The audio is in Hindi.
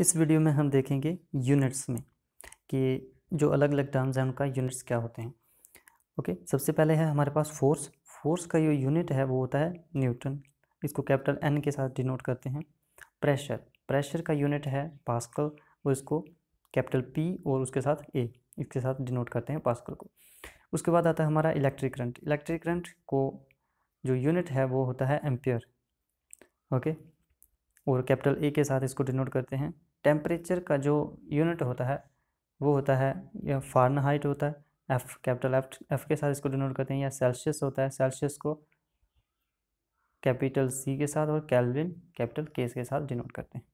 इस वीडियो में हम देखेंगे यूनिट्स में कि जो अलग अलग टर्म्स हैं उनका यूनिट्स क्या होते हैं ओके सबसे पहले है हमारे पास फोर्स फोर्स का जो यूनिट है वो होता है न्यूटन इसको कैपिटल एन के साथ डिनोट करते हैं प्रेशर प्रेशर का यूनिट है पास्कल और इसको कैपिटल पी और उसके साथ ए इसके साथ डिनोट करते हैं पास्कल को उसके बाद आता है हमारा इलेक्ट्रिक करंट इलेक्ट्रिक करंट को जो यूनिट है वो होता है एम्पियर ओके और कैपिटल ए के साथ इसको डिनोट करते हैं टेम्परेचर का जो यूनिट होता है वो होता है या हाइट होता है एफ़ कैपिटल एफ एफ़ के साथ इसको डिनोट करते हैं या सेल्सियस होता है सेल्सियस को कैपिटल सी के साथ और कैलविन कैपिटल के के साथ डिनोट करते हैं